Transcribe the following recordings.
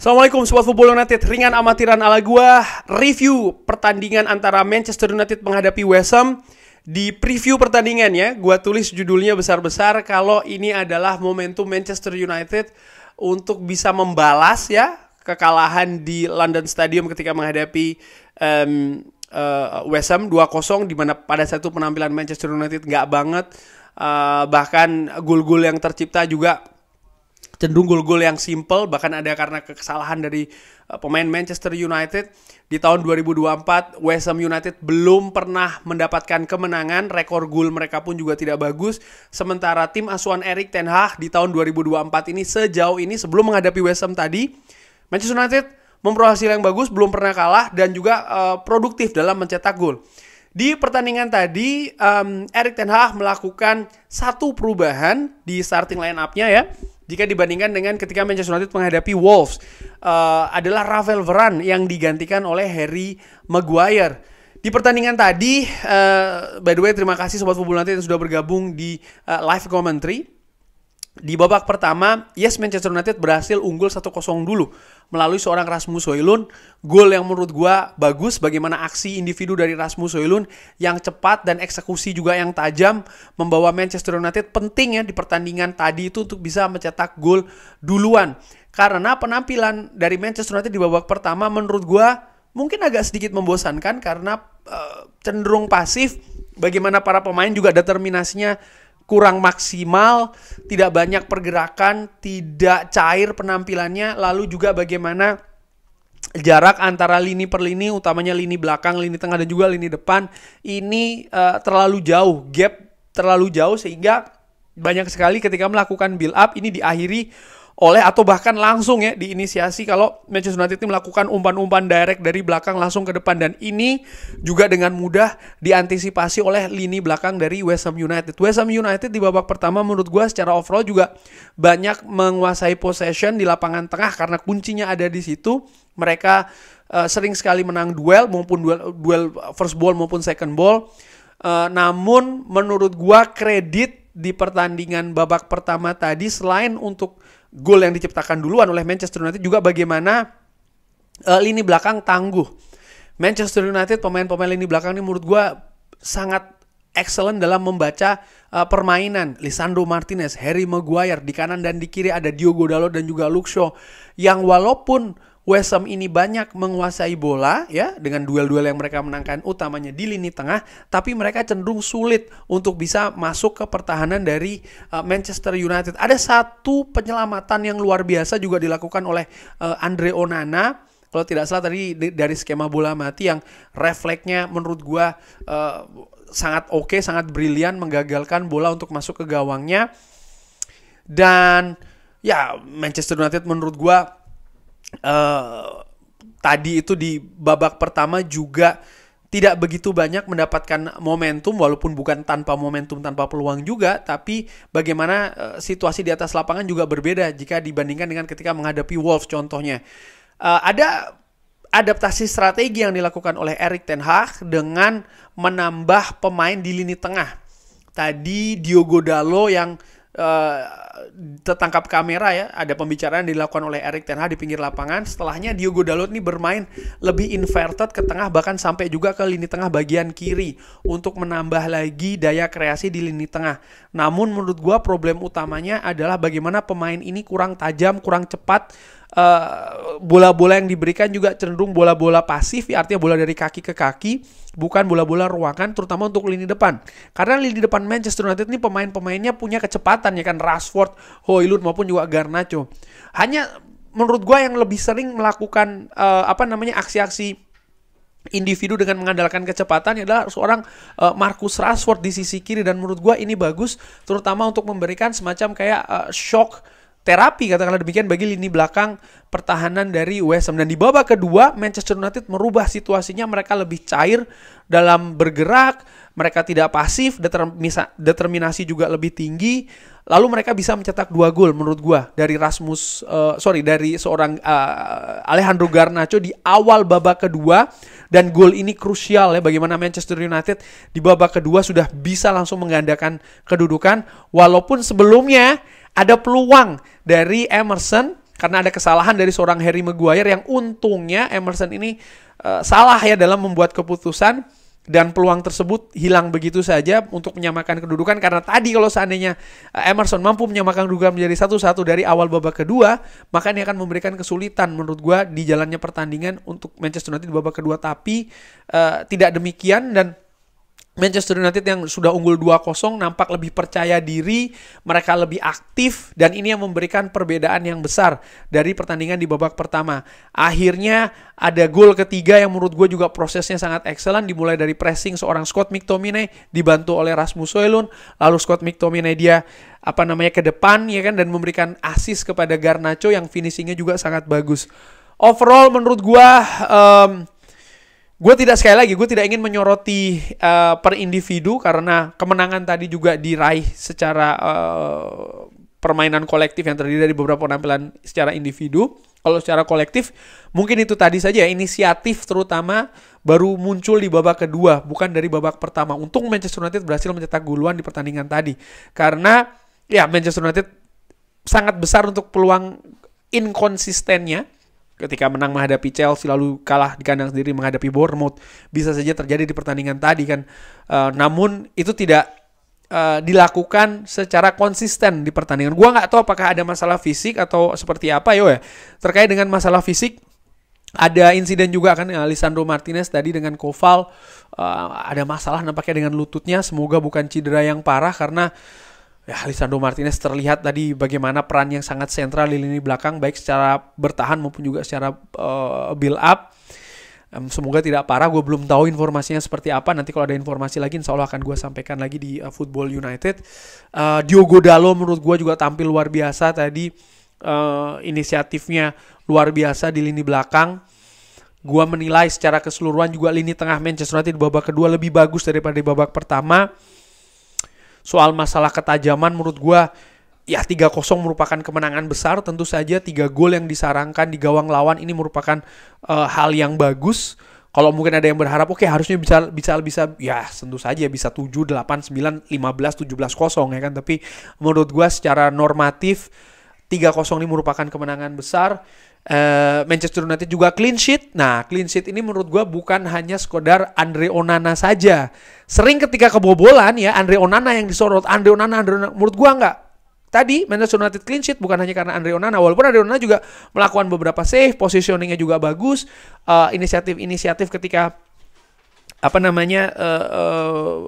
Assalamualaikum Sobat Football United Ringan amatiran ala gua Review pertandingan antara Manchester United menghadapi West Ham Di preview pertandingannya Gua tulis judulnya besar-besar Kalau ini adalah momentum Manchester United Untuk bisa membalas ya Kekalahan di London Stadium ketika menghadapi um, uh, West Ham 2-0 Dimana pada satu penampilan Manchester United nggak banget uh, Bahkan gol-gol yang tercipta juga cenderung gol-gol yang simple bahkan ada karena kesalahan dari eh, pemain Manchester United di tahun 2024 West Ham United belum pernah mendapatkan kemenangan rekor gol mereka pun juga tidak bagus sementara tim asuhan Erik ten Hag di tahun 2024 ini sejauh ini sebelum menghadapi West Ham tadi Manchester United memperoleh hasil yang bagus belum pernah kalah dan juga uh, produktif dalam mencetak gol di pertandingan tadi, um, Erik Ten Hag melakukan satu perubahan di starting line up-nya ya jika dibandingkan dengan ketika Manchester United menghadapi Wolves uh, adalah Rafael Varane yang digantikan oleh Harry Maguire. Di pertandingan tadi, uh, by the way terima kasih Sobat Football Nanti yang sudah bergabung di uh, live commentary di babak pertama, yes Manchester United berhasil unggul 1-0 dulu melalui seorang Rasmus Højlund. Gol yang menurut gue bagus bagaimana aksi individu dari Rasmus Højlund yang cepat dan eksekusi juga yang tajam membawa Manchester United penting ya di pertandingan tadi itu untuk bisa mencetak gol duluan. Karena penampilan dari Manchester United di babak pertama menurut gue mungkin agak sedikit membosankan karena uh, cenderung pasif bagaimana para pemain juga determinasinya kurang maksimal, tidak banyak pergerakan, tidak cair penampilannya, lalu juga bagaimana jarak antara lini per lini, utamanya lini belakang, lini tengah dan juga lini depan ini uh, terlalu jauh, gap terlalu jauh sehingga banyak sekali ketika melakukan build up ini diakhiri oleh atau bahkan langsung ya diinisiasi kalau Manchester United melakukan umpan-umpan direct dari belakang langsung ke depan dan ini juga dengan mudah diantisipasi oleh lini belakang dari West Ham United. West Ham United di babak pertama menurut gua secara overall juga banyak menguasai possession di lapangan tengah karena kuncinya ada di situ. Mereka uh, sering sekali menang duel maupun duel, duel first ball maupun second ball. Uh, namun menurut gua kredit di pertandingan babak pertama tadi selain untuk gol yang diciptakan duluan oleh Manchester United juga bagaimana uh, lini belakang tangguh. Manchester United pemain-pemain lini belakang ini menurut gue sangat excellent dalam membaca uh, permainan. Lisandro Martinez, Harry Maguire di kanan dan di kiri ada Diogo Dalot dan juga Luke yang walaupun West Ham ini banyak menguasai bola ya dengan duel-duel yang mereka menangkan utamanya di lini tengah, tapi mereka cenderung sulit untuk bisa masuk ke pertahanan dari uh, Manchester United. Ada satu penyelamatan yang luar biasa juga dilakukan oleh uh, Andre Onana kalau tidak salah tadi dari skema bola mati yang refleksnya menurut gua uh, sangat oke, okay, sangat brilian menggagalkan bola untuk masuk ke gawangnya. Dan ya Manchester United menurut gua Eh, tadi itu di babak pertama juga tidak begitu banyak mendapatkan momentum walaupun bukan tanpa momentum tanpa peluang juga tapi bagaimana uh, situasi di atas lapangan juga berbeda jika dibandingkan dengan ketika menghadapi Wolves contohnya uh, ada adaptasi strategi yang dilakukan oleh Erik ten Hag dengan menambah pemain di lini tengah tadi Diogo Dalo yang uh, tertangkap kamera ya, ada pembicaraan dilakukan oleh Erik Ten Hag di pinggir lapangan. Setelahnya Diogo Dalot nih bermain lebih inverted ke tengah bahkan sampai juga ke lini tengah bagian kiri untuk menambah lagi daya kreasi di lini tengah. Namun menurut gua problem utamanya adalah bagaimana pemain ini kurang tajam, kurang cepat Eh, bola-bola uh, yang diberikan juga cenderung bola-bola pasif, ya artinya bola dari kaki ke kaki, bukan bola-bola ruangan, terutama untuk lini depan. Karena lini depan Manchester United ini pemain-pemainnya punya kecepatan ya kan, Rashford, Hoylund maupun juga Garnacho. Hanya menurut gue yang lebih sering melakukan uh, apa namanya aksi-aksi individu dengan mengandalkan kecepatan adalah seorang uh, Marcus Rashford di sisi kiri dan menurut gue ini bagus terutama untuk memberikan semacam kayak uh, shock terapi katakanlah demikian bagi lini belakang pertahanan dari West Ham dan di babak kedua Manchester United merubah situasinya mereka lebih cair dalam bergerak mereka tidak pasif determinasi juga lebih tinggi lalu mereka bisa mencetak dua gol menurut gua dari Rasmus uh, sorry dari seorang uh, Alejandro Garnacho di awal babak kedua dan gol ini krusial ya bagaimana Manchester United di babak kedua sudah bisa langsung menggandakan kedudukan walaupun sebelumnya ada peluang dari Emerson karena ada kesalahan dari seorang Harry Maguire yang untungnya Emerson ini uh, salah ya dalam membuat keputusan dan peluang tersebut hilang begitu saja untuk menyamakan kedudukan karena tadi kalau seandainya eh, Emerson mampu menyamakan kedudukan menjadi satu-satu dari awal babak kedua maka ini akan memberikan kesulitan menurut gua di jalannya pertandingan untuk Manchester United di babak kedua tapi uh, tidak demikian dan Manchester United yang sudah unggul 2-0 nampak lebih percaya diri, mereka lebih aktif dan ini yang memberikan perbedaan yang besar dari pertandingan di babak pertama. Akhirnya ada gol ketiga yang menurut gue juga prosesnya sangat excellent dimulai dari pressing seorang Scott McTominay dibantu oleh Rasmus Højlund, lalu Scott McTominay dia apa namanya ke depan ya kan dan memberikan assist kepada Garnacho yang finishingnya juga sangat bagus. Overall menurut gue um, Gue tidak sekali lagi, gue tidak ingin menyoroti uh, per individu karena kemenangan tadi juga diraih secara uh, permainan kolektif yang terdiri dari beberapa penampilan secara individu. Kalau secara kolektif, mungkin itu tadi saja ya, inisiatif terutama baru muncul di babak kedua, bukan dari babak pertama. Untung Manchester United berhasil mencetak guluan di pertandingan tadi. Karena ya Manchester United sangat besar untuk peluang inkonsistennya ketika menang menghadapi Chelsea lalu kalah di kandang sendiri menghadapi Bournemouth bisa saja terjadi di pertandingan tadi kan uh, namun itu tidak uh, dilakukan secara konsisten di pertandingan gua nggak tahu apakah ada masalah fisik atau seperti apa yo ya terkait dengan masalah fisik ada insiden juga kan Lisandro Martinez tadi dengan Koval uh, eh, ada masalah nampaknya dengan lututnya semoga bukan cedera yang parah karena Ya, Lisandro Martinez terlihat tadi bagaimana peran yang sangat sentral di lini belakang baik secara bertahan maupun juga secara uh, build up. Um, semoga tidak parah. Gue belum tahu informasinya seperti apa. Nanti kalau ada informasi lagi, insya Allah akan gue sampaikan lagi di uh, Football United. Uh, Diogo Dalo menurut gue juga tampil luar biasa tadi. Uh, inisiatifnya luar biasa di lini belakang. Gue menilai secara keseluruhan juga lini tengah Manchester United di babak kedua lebih bagus daripada di babak pertama soal masalah ketajaman menurut gue ya tiga kosong merupakan kemenangan besar tentu saja tiga gol yang disarankan di gawang lawan ini merupakan uh, hal yang bagus kalau mungkin ada yang berharap oke okay, harusnya bisa bisa bisa ya tentu saja bisa tujuh delapan sembilan lima belas tujuh belas kosong ya kan tapi menurut gua secara normatif tiga kosong ini merupakan kemenangan besar Uh, Manchester United juga clean sheet. Nah, clean sheet ini menurut gua bukan hanya sekedar Andre Onana saja. Sering ketika kebobolan ya Andre Onana yang disorot. Andre Onana, Andre Onana. Menurut gue nggak. Tadi Manchester United clean sheet bukan hanya karena Andre Onana. Walaupun Andre Onana juga melakukan beberapa save, positioningnya juga bagus. Eh, inisiatif-inisiatif uh, ketika apa namanya uh,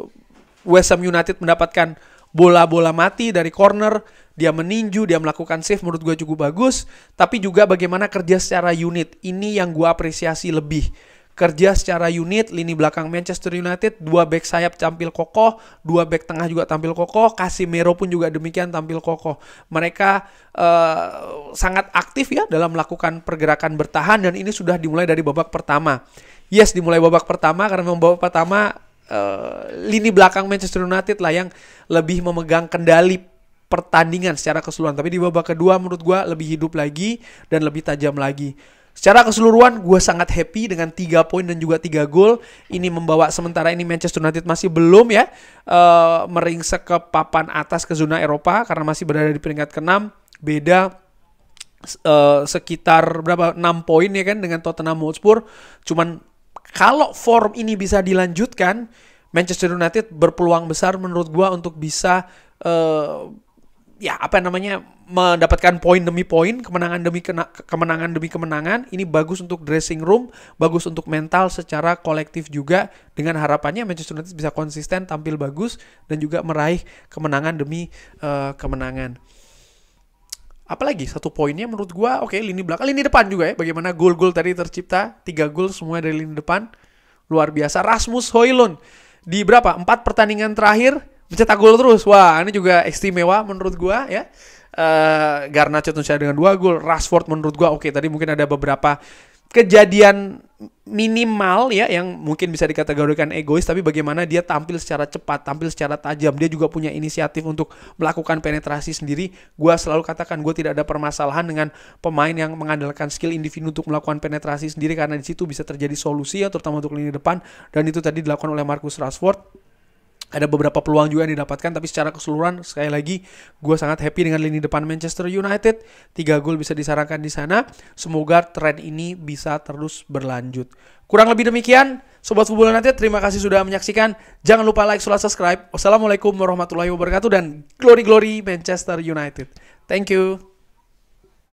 uh, West Ham United mendapatkan bola-bola mati dari corner dia meninju, dia melakukan save menurut gue cukup bagus, tapi juga bagaimana kerja secara unit. Ini yang gue apresiasi lebih. Kerja secara unit, lini belakang Manchester United, dua back sayap tampil kokoh, dua back tengah juga tampil kokoh, Casimiro pun juga demikian tampil kokoh. Mereka uh, sangat aktif ya dalam melakukan pergerakan bertahan dan ini sudah dimulai dari babak pertama. Yes, dimulai babak pertama karena memang babak pertama uh, lini belakang Manchester United lah yang lebih memegang kendali pertandingan secara keseluruhan. Tapi di babak kedua menurut gue lebih hidup lagi dan lebih tajam lagi. Secara keseluruhan gue sangat happy dengan 3 poin dan juga 3 gol. Ini membawa sementara ini Manchester United masih belum ya uh, meringsek ke papan atas ke zona Eropa karena masih berada di peringkat ke-6. Beda uh, sekitar berapa 6 poin ya kan dengan Tottenham Hotspur. Cuman kalau form ini bisa dilanjutkan Manchester United berpeluang besar menurut gue untuk bisa uh, ya apa namanya mendapatkan poin demi poin, kemenangan demi kena, kemenangan demi kemenangan. Ini bagus untuk dressing room, bagus untuk mental secara kolektif juga dengan harapannya Manchester United bisa konsisten tampil bagus dan juga meraih kemenangan demi uh, kemenangan. Apalagi satu poinnya menurut gua oke okay, lini belakang, lini depan juga ya. Bagaimana gol-gol tadi tercipta, tiga gol semua dari lini depan. Luar biasa Rasmus Hoylund di berapa? Empat pertandingan terakhir mencetak gol terus. Wah, ini juga istimewa menurut gua ya. Uh, eh, Garnacho saya dengan dua gol, Rashford menurut gua oke okay, tadi mungkin ada beberapa kejadian minimal ya yang mungkin bisa dikategorikan egois tapi bagaimana dia tampil secara cepat, tampil secara tajam. Dia juga punya inisiatif untuk melakukan penetrasi sendiri. Gua selalu katakan gue tidak ada permasalahan dengan pemain yang mengandalkan skill individu untuk melakukan penetrasi sendiri karena di situ bisa terjadi solusi ya terutama untuk lini depan dan itu tadi dilakukan oleh Marcus Rashford ada beberapa peluang juga yang didapatkan tapi secara keseluruhan sekali lagi gue sangat happy dengan lini depan Manchester United tiga gol bisa disarankan di sana semoga tren ini bisa terus berlanjut kurang lebih demikian Sobat Football United, terima kasih sudah menyaksikan. Jangan lupa like, subscribe. Wassalamualaikum warahmatullahi wabarakatuh dan glory-glory Manchester United. Thank you.